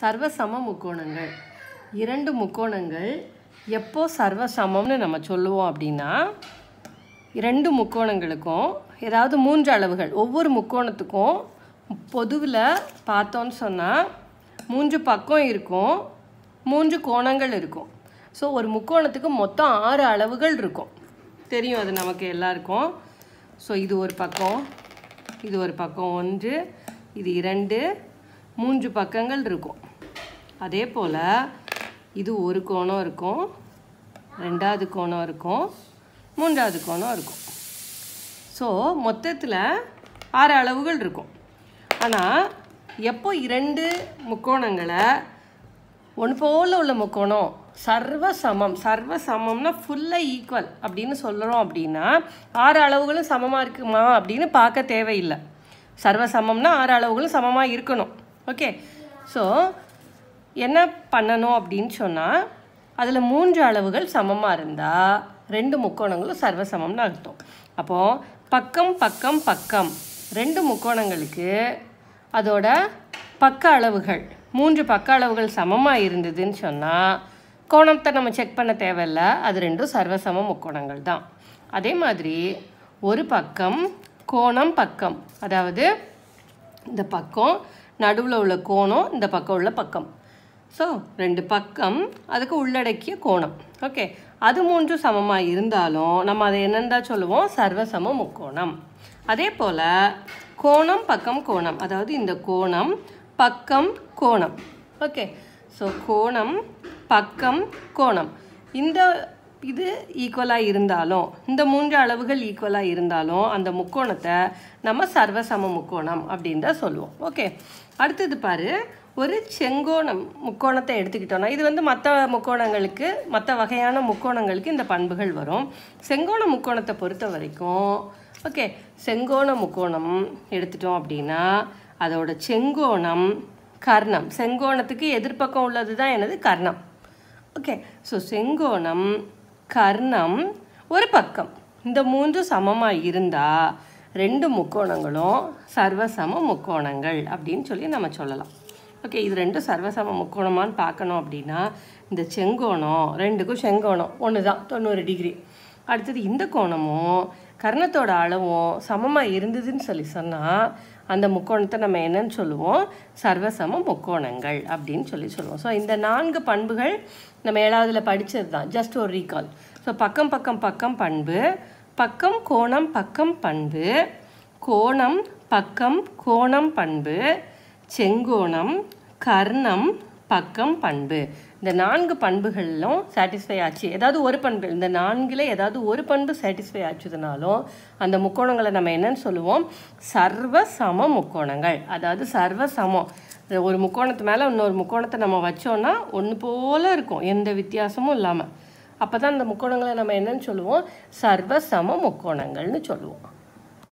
சர்வசம முக்கோணங்கள் இரண்டு முக்கோணங்கள் எப்போ சர்வசமம்னு நம்ம சொல்லுவோம் அப்படின்னா ரெண்டு முக்கோணங்களுக்கும் ஏதாவது மூன்று அளவுகள் ஒவ்வொரு முக்கோணத்துக்கும் பொதுவில் பார்த்தோன்னு சொன்னால் மூன்று பக்கம் இருக்கும் மூன்று கோணங்கள் இருக்கும் ஸோ ஒரு முக்கோணத்துக்கு மொத்தம் ஆறு அளவுகள் இருக்கும் தெரியும் அது நமக்கு எல்லாருக்கும் ஸோ இது ஒரு பக்கம் இது ஒரு பக்கம் ஒன்று இது இரண்டு மூன்று பக்கங்கள் இருக்கும் அதே போல் இது ஒரு கோணம் இருக்கும் ரெண்டாவது கோணம் இருக்கும் மூன்றாவது கோணம் இருக்கும் ஸோ மொத்தத்தில் ஆறு அளவுகள் இருக்கும் ஆனால் எப்போ இரண்டு முக்கோணங்களை ஒன்று போல் உள்ள முக்கோணம் சர்வ சமம் சர்வ சமம்னா ஃபுல்லாக ஈக்குவல் அப்படின்னு சொல்கிறோம் அப்படின்னா ஆறு அளவுகளும் சமமாக இருக்குமா அப்படின்னு பார்க்க தேவையில்லை சர்வ சமம்னா ஆறு அளவுகளும் சமமாக இருக்கணும் ஓகே ஸோ என்ன பண்ணணும் அப்படின்னு சொன்னால் அதில் மூன்று அளவுகள் சமமாக இருந்தால் ரெண்டு முக்கோணங்களும் சர்வசமம்னு அர்த்தம் அப்போது பக்கம் பக்கம் பக்கம் ரெண்டு முக்கோணங்களுக்கு அதோட பக்க அளவுகள் மூன்று பக்க அளவுகள் சமமாக இருந்ததுன்னு சொன்னால் கோணத்தை நம்ம செக் பண்ண தேவையில்ல அது ரெண்டும் சர்வசம முக்கோணங்கள் தான் அதே மாதிரி ஒரு பக்கம் கோணம் பக்கம் அதாவது இந்த பக்கம் நடுவில் உள்ள கோணம் இந்த பக்கம் உள்ள பக்கம் ஸோ ரெண்டு பக்கம் அதுக்கு உள்ளடக்கிய கோணம் ஓகே அது மூன்றும் சமமாக இருந்தாலும் நம்ம அதை என்னென்னா சொல்லுவோம் சர்வசம முக்கோணம் அதே போல் கோணம் பக்கம் கோணம் அதாவது இந்த கோணம் பக்கம் கோணம் ஓகே ஸோ கோணம் பக்கம் கோணம் இந்த இது ஈக்குவலாக இருந்தாலும் இந்த மூன்று அளவுகள் ஈக்குவலாக இருந்தாலும் அந்த முக்கோணத்தை நம்ம சர்வசம முக்கோணம் அப்படின்னு தான் சொல்லுவோம் ஓகே அடுத்தது பாரு ஒரு செங்கோணம் முக்கோணத்தை எடுத்துக்கிட்டோன்னா இது வந்து மற்ற முக்கோணங்களுக்கு மற்ற வகையான முக்கோணங்களுக்கு இந்த பண்புகள் வரும் செங்கோண முக்கோணத்தை பொறுத்த வரைக்கும் ஓகே செங்கோண முக்கோணம் எடுத்துட்டோம் அப்படின்னா அதோட செங்கோணம் கர்ணம் செங்கோணத்துக்கு எதிர்ப்பக்கம் உள்ளது தான் எனது கர்ணம் ஓகே ஸோ செங்கோணம் கர்ணம் ஒரு பக்கம் இந்த மூன்று சமமாக இருந்தால் ரெண்டு முக்கோணங்களும் சர்வசம முக்கோணங்கள் அப்படின்னு சொல்லி நம்ம சொல்லலாம் ஓகே இது ரெண்டும் சர்வசம முக்கோணமானு பார்க்கணும் அப்படின்னா இந்த செங்கோணம் ரெண்டுக்கும் செங்கோணம் ஒன்று தான் தொண்ணூறு டிகிரி அடுத்தது இந்த கோணமும் கர்ணத்தோட அளவும் சமமாக இருந்ததுன்னு சொல்லி சொன்னால் அந்த முக்கோணத்தை நம்ம என்னன்னு சொல்லுவோம் சர்வசம முக்கோணங்கள் அப்படின்னு சொல்லி சொல்லுவோம் ஸோ இந்த நான்கு பண்புகள் நம்ம ஏழாவதில் படித்தது தான் ஜஸ்ட் ஒரு ரீகால் ஸோ பக்கம் பக்கம் பக்கம் பண்பு பக்கம் கோணம் பக்கம் பண்பு கோணம் பக்கம் கோணம் பண்பு செங்கோணம் கர்ணம் பக்கம் பண்பு இந்த நான்கு பண்புகளிலும் சாட்டிஸ்ஃபை ஆச்சு ஏதாவது ஒரு பண்பு இந்த நான்கில் ஏதாவது ஒரு பண்பு சாட்டிஸ்ஃபை ஆச்சுதுனாலும் அந்த முக்கோணங்களை நம்ம என்னன்னு சொல்லுவோம் சர்வ சம முக்கோணங்கள் அதாவது சர்வ சமம் ஒரு முக்கோணத்து மேலே இன்னொரு முக்கோணத்தை நம்ம வச்சோம்னா ஒன்று போல் இருக்கும் எந்த வித்தியாசமும் இல்லாமல் அப்போ தான் அந்த முக்கோணங்களை நம்ம என்னன்னு சொல்லுவோம் சர்வ சம முக்கோணங்கள்னு சொல்லுவோம்